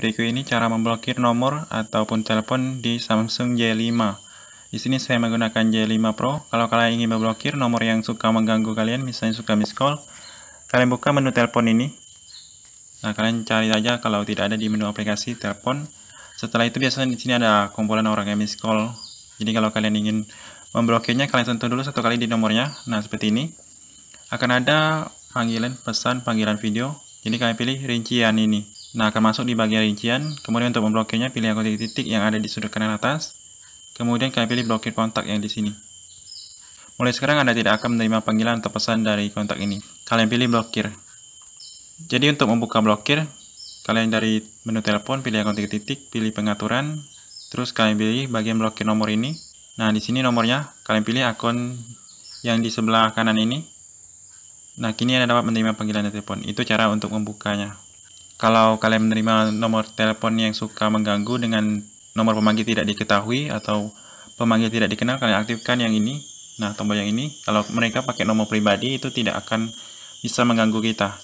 Berikut ini cara memblokir nomor ataupun telepon di Samsung J5. Di sini saya menggunakan J5 Pro. Kalau kalian ingin memblokir nomor yang suka mengganggu kalian, misalnya suka miss call, kalian buka menu telepon ini. Nah, kalian cari saja kalau tidak ada di menu aplikasi telepon. Setelah itu biasanya di sini ada kumpulan orang yang miss call. Jadi kalau kalian ingin memblokirnya, kalian sentuh dulu satu kali di nomornya. Nah, seperti ini. Akan ada panggilan pesan, panggilan video. Jadi kalian pilih rincian ini. Nah, akan masuk di bagian rincian. Kemudian untuk memblokirnya, pilih akun titik-titik yang ada di sudut kanan atas. Kemudian kalian pilih blokir kontak yang di sini. Mulai sekarang Anda tidak akan menerima panggilan atau pesan dari kontak ini. Kalian pilih blokir. Jadi untuk membuka blokir, kalian dari menu telepon pilih akun titik-titik, pilih pengaturan, terus kalian pilih bagian blokir nomor ini. Nah, di sini nomornya, kalian pilih akun yang di sebelah kanan ini. Nah, kini Anda dapat menerima panggilan dari telepon. Itu cara untuk membukanya. Kalau kalian menerima nomor telepon yang suka mengganggu dengan nomor pemanggil tidak diketahui atau pemanggil tidak dikenal, kalian aktifkan yang ini. Nah, tombol yang ini, kalau mereka pakai nomor pribadi itu tidak akan bisa mengganggu kita.